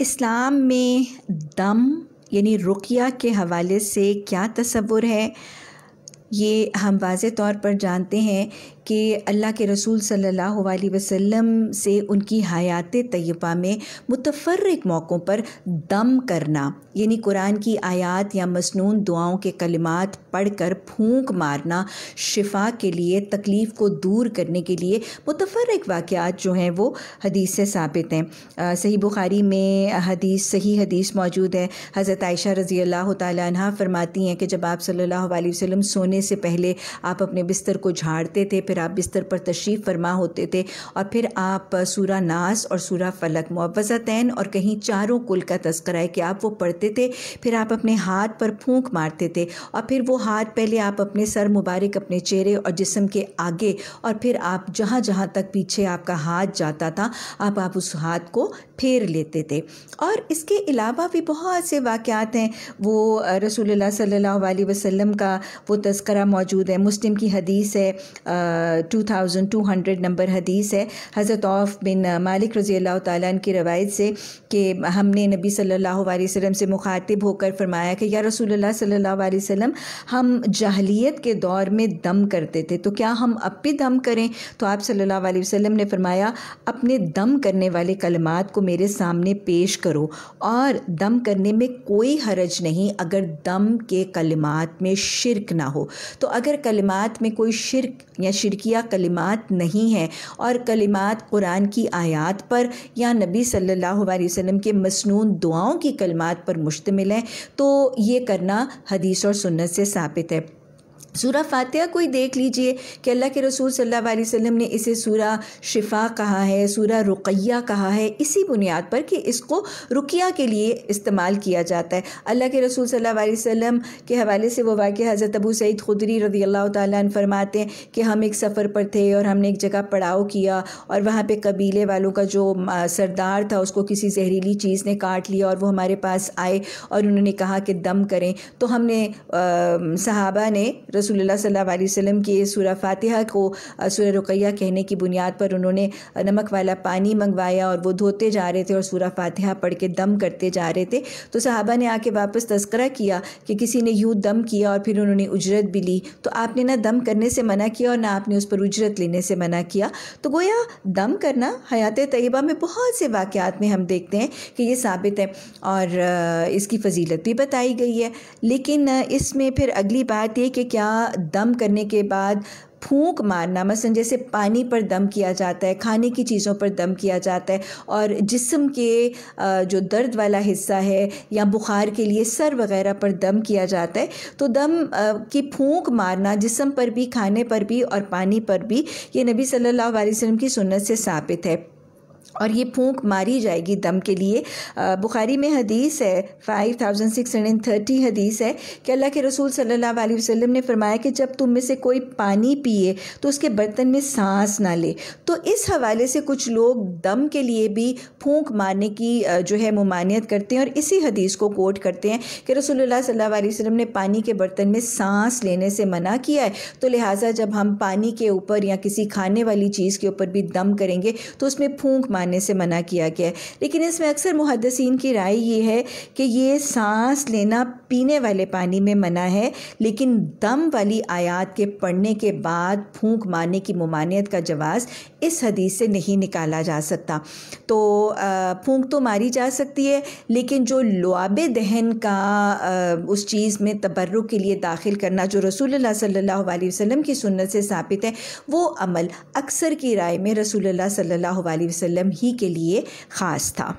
इस्लाम में दम यानी रुकिया के हवाले से क्या तस्वुर है ये हम वाज तौर पर जानते हैं कि अल्लाह के रसूल सल्लल्लाहु अलैहि वसल्लम से उनकी हयात तय्यबा में मुतफरक मौक़ों पर दम करना यानी कुरान की आयात या मसनून दुआओं के कलिमात पढ़कर फूंक मारना शिफा के लिए तकलीफ़ को दूर करने के लिए मुतफरक वाक़ात जो हैं वो हदीस से साबित हैं सही बुखारी में हदीस सही हदीस मौजूद है हज़रत आयशा रज़ी अल्लाह तह फरमाती हैं कि जब आप सल्लल्लाहु अलैहि वसल्लम सोने से पहले आप अपने बिस्तर को झाड़ते थे फिर फिर आप बिस्तर पर तशरीफ़ फरमा होते थे और फिर आप सूरा नास और सूरा फलक तैन और कहीं चारों कुल का तस्करा है कि आप वो पढ़ते थे फिर आप अपने हाथ पर फूंक मारते थे और फिर वो हाथ पहले आप अपने सर मुबारक अपने चेहरे और जिसम के आगे और फिर आप जहाँ जहाँ तक पीछे आपका हाथ जाता था आप आप उस हाथ को फेर लेते थे और इसके अलावा भी बहुत से वाक़ात हैं वो रसूल सल्ला वसम का वो तस्करा मौजूद है मुस्लिम की हदीस है two thousand two hundred number हदीस है हज़रत औफ बिन मालिक रज़ी अल्लाह तन की रवायत से कि हमने नबी सल्ला वसम से मुखातिब होकर फरमाया कि या रसूल सल्ला वसम हम जाहलीत के दौर में दम करते थे तो क्या हम अब भी दम करें तो आप सल्ला वसम ने फरमाया अपने दम करने वाले कलमात को मेरे सामने पेश करो और दम करने में कोई हरज नहीं अगर दम के कलिमात में शिरक ना हो तो अगर कलिमात में कोई शिरक या शिरकिया कलिमात नहीं है और कलिमात कुरान की आयात पर या नबी सल्लल्लाहु अलैहि वसल्लम के मसनून दुआओं की कलिमात पर मुश्तमिल हैं तो ये करना हदीस और सुन्नत से साबित है सूरा फातिहा को ही देख लीजिए कि अल्लाह के रसूल सल्लल्लाहु अलैहि वसल्लम ने इसे सूरा शिफा कहा है सूरा रुकैया कहा है इसी बुनियाद पर कि इसको रुकिया के लिए इस्तेमाल किया जाता है अल्लाह के रसूल सल्लल्लाहु अलैहि वसल्लम के हवाले से वो वाक़ हज़रत अबू सईद खुदरी रदी अल्लाह फरमाते हैं कि हम एक सफ़र पर थे और हमने एक जगह पड़ाव किया और वहाँ पर कबीले वालों का जो सरदार था उसको किसी जहरीली चीज़ ने काट लिया और वो हमारे पास आए और उन्होंने कहा कि दम करें तो हमने सहाबा ने रसूलुल्लाह सल्लल्लाहु अलैहि वसल्लम की सूरह फातिहा को सूरह रुकैया कहने की बुनियाद पर उन्होंने नमक वाला पानी मंगवाया और वो धोते जा रहे थे और सूरह फातिहा पढ़ के दम करते जा रहे थे तो साहबा ने आके वापस तस्करा किया कि किसी ने यूँ दम किया और फिर उन्होंने उजरत भी ली तो आपने ना दम करने से मना किया और ना आपने उस पर उजरत लेने से मना किया तो गोया दम करना हयात तयबा में बहुत से वाक़ात में हम देखते हैं कि ये साबित है और इसकी फजीलत भी बताई गई है लेकिन इसमें फिर अगली बात ये कि क्या दम करने के बाद फूंक मारना मसलन जैसे पानी पर दम किया जाता है खाने की चीज़ों पर दम किया जाता है और जिस्म के जो दर्द वाला हिस्सा है या बुखार के लिए सर वगैरह पर दम किया जाता है तो दम की फूंक मारना जिस्म पर भी खाने पर भी और पानी पर भी ये नबी सल्लल्लाहु अलैहि वसल्लम की सुन्नत से साबित है और ये फूंक मारी जाएगी दम के लिए बुखारी में हदीस है 5630 हदीस है कि अल्लाह के रसूल सल्लल्लाहु अलैहि वसल्लम ने फरमाया कि जब तुम में से कोई पानी पिए तो उसके बर्तन में सांस ना ले तो इस हवाले से कुछ लोग दम के लिए भी फूंक मारने की जो है ममानियत करते हैं और इसी हदीस को कोट करते हैं कि रसोल्ला सल्ला वसम ने पानी के बर्तन में सांस लेने से मना किया है तो लिहाजा जब हम पानी के ऊपर या किसी खाने वाली चीज़ के ऊपर भी दम करेंगे तो उसमें फूंक मानने से मना किया गया है लेकिन इसमें अक्सर मुहदसिन की राय ये है कि ये सांस लेना पीने वाले पानी में मना है लेकिन दम वाली आयात के पढ़ने के बाद फूंक मारने की ममानियत का जवाब इस हदीस से नहीं निकाला जा सकता तो फूंक तो मारी जा सकती है लेकिन जो लुआब दहन का आ, उस चीज़ में तबर्रुक के लिए दाखिल करना जो रसूल सल्ला वसम की सुनत से साबित है वो अमल अक्सर की राय में रसूल सल्ला वसम ही के लिए ख़ास था